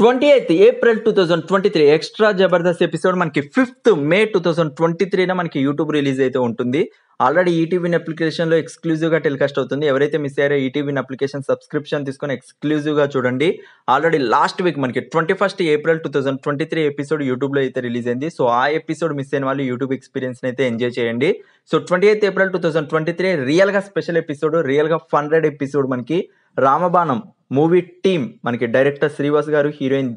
twenty eighth April two thousand twenty three extra Jabardasth episode మనకి fifth May two thousand twenty త్రీన మనకి YouTube release అయితే ఉంటుంది already ఈటీవీన్ అప్లికేషన్లో గా టెలికాస్ట్ అవుతుంది ఎవరైతే మిస్ అయ్యారో ఈటీవీన్ అప్లికేషన్ సబ్స్క్రిప్షన్ తీసుకొని గా చూడండి ఆల్రెడీ లాస్ట్ వీక్ మనకి twenty first April two thousand twenty three episode యూట్యూబ్లో అయితే రిలీజ్ అయింది సో ఆ ఎపిసోడ్ మిస్ అయిన వాళ్ళు యూట్యూబ్ ఎక్స్పీరియన్స్ అయితే ఎంజాయ్ చేయండి so twenty eighth April two thousand twenty three రియల్గా స్పెషల్ ఎపిసోడ్ రియల్గా ఫండ్రెడ్ ఎపిసోడ్ మనకి రామబాణం మూవీ టీమ్ మనకి డైరెక్టర్ శ్రీవాస్ గారు హీరోయిన్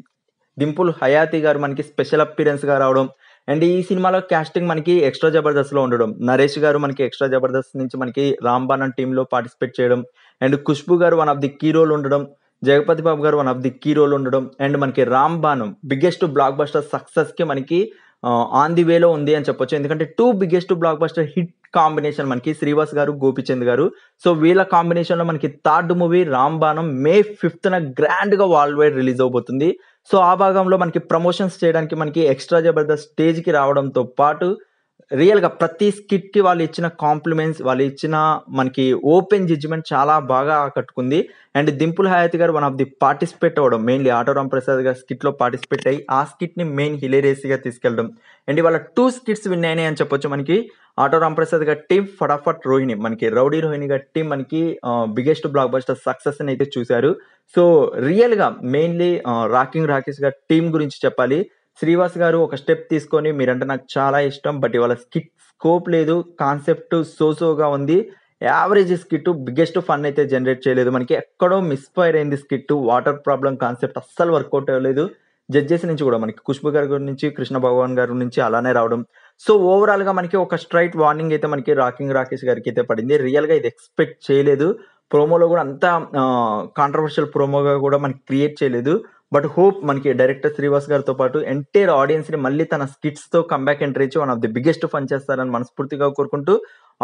దింపుల్ హయాతి గారు మనకి స్పెషల్ అపీరెన్స్గా రావడం అండ్ ఈ సినిమాలో క్యాస్టింగ్ మనకి ఎక్స్ట్రా జబర్దస్త్లో ఉండడం నరేష్ గారు మనకి ఎక్స్ట్రా జబర్దస్త్ నుంచి మనకి రాంబాన్ టీంలో పార్టిసిపేట్ చేయడం and Khushbu garu one of the key role ఉండడం Jagapathi Babu garu one of the key role ఉండడం అండ్ మనకి రామ్ బిగ్గెస్ట్ బ్లాక్ బస్టర్ సక్సెస్కి మనకి ఆన్ ది వేలో ఉంది అని చెప్పొచ్చు ఎందుకంటే two biggest blockbuster hit combination మనకి శ్రీవాస్ గారు గోపిచంద్ గారు సో వీళ్ళ కాంబినేషన్లో మనకి థర్డ్ మూవీ రాంబాణం మే ఫిఫ్త్న గ్రాండ్గా వరల్డ్ వైడ్ రిలీజ్ అవబోతుంది సో ఆ భాగంలో మనకి ప్రమోషన్స్ చేయడానికి మనకి ఎక్స్ట్రా జబర్దస్త్ స్టేజ్కి రావడంతో పాటు రియల్గా ప్రతి స్కిట్కి వాళ్ళు ఇచ్చిన కాంప్లిమెంట్స్ వాళ్ళు ఇచ్చిన మనకి ఓపెన్ జడ్జ్మెంట్ చాలా బాగా కట్టుకుంది అండ్ దింపుల్ హయాత్ గారు వన్ ఆఫ్ ది పార్టిసిపేట్ అవ్వడం మెయిన్లీ ఆటోరామ్ ప్రసాద్ గారు స్కిట్లో పార్టిసిపేట్ అయ్యి ఆ స్కిట్ని మెయిన్ హిలేరియస్గా తీసుకెళ్ళడం అండ్ వాళ్ళ టూ స్కిట్స్ విన్ అని చెప్పొచ్చు మనకి ఆటోరామ్ ప్రసాద్ గారి టీం ఫటాఫట్ రోహిణి మనకి రౌడీ రోహిణి గారి టీం మనకి బిగ్గెస్ట్ బ్లాక్ బస్టర్ సక్సెస్ని అయితే చూశారు సో రియల్గా మెయిన్లీ రాకింగ్ రాకేష్ గారి టీం గురించి చెప్పాలి శ్రీవాస్ గారు ఒక స్టెప్ తీసుకొని మీరంటే నాకు చాలా ఇష్టం బట్ ఇవాళ స్కిట్ స్కోప్ లేదు కాన్సెప్ట్ సోసోగా ఉంది యావరేజ్ స్కిట్ బిగ్గెస్ట్ ఫన్ అయితే జనరేట్ చేయలేదు మనకి ఎక్కడో మిస్ఫైర్ అయింది స్కిట్ వాటర్ ప్రాబ్లం కాన్సెప్ట్ అస్సలు వర్కౌట్ అవ్వలేదు జడ్జెస్ నుంచి కూడా మనకి ఖుష్బు గారి గురించి కృష్ణ భగవాన్ గారి నుంచి అలానే రావడం సో ఓవరాల్గా మనకి ఒక స్ట్రైట్ వార్నింగ్ అయితే మనకి రాకింగ్ రాకేష్ గారికి అయితే పడింది రియల్గా ఇది ఎక్స్పెక్ట్ చేయలేదు ప్రోమోలో కూడా అంత కాంట్రవర్షియల్ ప్రోమోగా కూడా మనకి క్రియేట్ చేయలేదు బట్ హోప్ మనకి డైరెక్టర్ శ్రీవాస్ గారితో పాటు ఎంటైర్ ఆడియన్స్ ని మళ్ళీ తన స్కిట్స్ తో కమ్బ్యాక్ ఎంటర్ ఇచ్చి one of the biggest fun చేస్తారని మనస్ఫూర్తిగా కోరుకుంటూ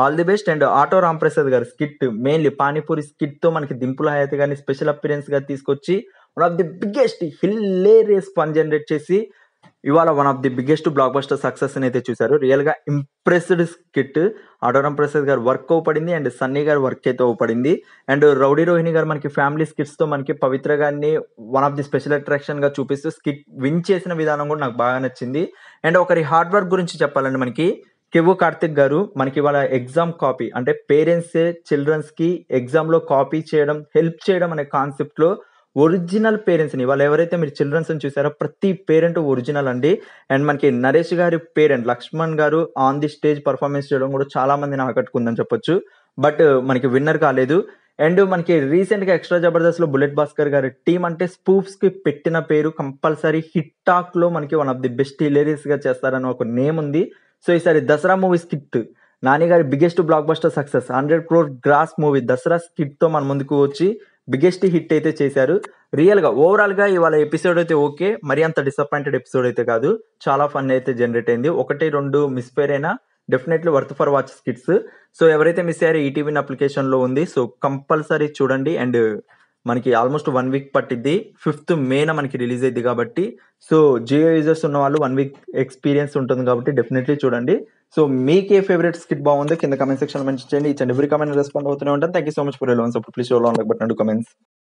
all the best and auto Ramprasad గారి స్కిట్ మెయిన్లీ పానీపూరి స్కిట్ తో మనకి దింపుల హయాతి గారిని స్పెషల్ అపిరెన్స్ గా తీసుకొచ్చి one of the biggest hilarious fun generate చేసి ఇవాళ one of the biggest blockbuster success అని అయితే చూసారు రియల్గా ఇంప్రెస్డ్ స్కిట్ అడోరం ప్రసాద్ గారు వర్క్ అవ్వబడింది అండ్ సన్నీ గారు వర్క్ అయితే అవ్వబడింది అండ్ రౌడీ రోహిణి గారు మనకి ఫ్యామిలీ స్కిట్స్తో మనకి పవిత్ర గారిని వన్ ఆఫ్ ది స్పెషల్ అట్రాక్షన్గా చూపిస్తూ స్కిట్ విన్ చేసిన విధానం కూడా నాకు బాగా నచ్చింది అండ్ ఒకరి హార్డ్ వర్క్ గురించి చెప్పాలండి మనకి కెవ్వు కార్తిక్ గారు మనకి వాళ్ళ ఎగ్జామ్ కాపీ అంటే పేరెంట్స్ చిల్డ్రన్స్కి ఎగ్జామ్లో కాపీ చేయడం హెల్ప్ చేయడం అనే కాన్సెప్ట్లో ఒరిజినల్ పేరెంట్స్ని వాళ్ళు ఎవరైతే మీరు చిల్డ్రన్స్ అని చూసారో ప్రతి పేరెంట్ ఒరిజినల్ అండి అండ్ మనకి నరేష్ గారి పేరెంట్ లక్ష్మణ్ గారు ఆన్ ది స్టేజ్ పర్ఫార్మెన్స్ చేయడం కూడా చాలా మందిని ఆకట్టుకుందని చెప్పొచ్చు బట్ మనకి విన్నర్ కాలేదు అండ్ మనకి రీసెంట్ గా ఎక్స్ట్రా జబర్దస్త్ లో బుల్లెట్ భాస్కర్ గారి టీం అంటే స్పూప్స్ కి పెట్టిన పేరు కంపల్సరీ హిట్ టాక్ లో మనకి one of the best hilarious గా చేస్తారని ఒక నేమ్ ఉంది సో ఈసారి దసరా మూవీ స్కిట్ నాని గారి biggest blockbuster success hundred crore gross movie Dasara skit తో మన ముందుకు వచ్చి బిగ్గెస్ట్ హిట్ అయితే చేశారు రియల్గా ఓవరాల్గా ఇవాళ ఎపిసోడ్ అయితే ఓకే మరి అంత డిసప్పాయింటెడ్ ఎపిసోడ్ అయితే కాదు చాలా ఫన్ అయితే జనరేట్ అయింది ఒకటి రెండు మిస్పేర్ అయినా definitely worth for watch skits so ఎవరైతే మిస్ అయ్యారో ఈటీవీన్ అప్లికేషన్లో e ఉంది సో కంపల్సరీ చూడండి అండ్ మనకి ఆల్మోస్ట్ వన్ వీక్ పట్టిద్ది ఫిఫ్త్ మేన మనకి రిలీజ్ అయింది కాబట్టి సో జియో యూజర్స్ ఉన్న వాళ్ళు వన్ వీక్ ఎక్స్పీరియన్స్ ఉంటుంది కాబట్టి డెఫినెట్లీ చూడండి సో మీకే ఫేవరెట్ స్కిట్ బాగుంది కింద కమెంట్ సెక్షన్ మెన్షన్ చేయండి ఇచ్చండి ఎవరి కమెంట్ రెస్పాండ్ అవుతూనే ఉంటాను thank you so much for loans అప్పుడు ప్లీజ్ లోన్ బట్ నడు కమెంట్స్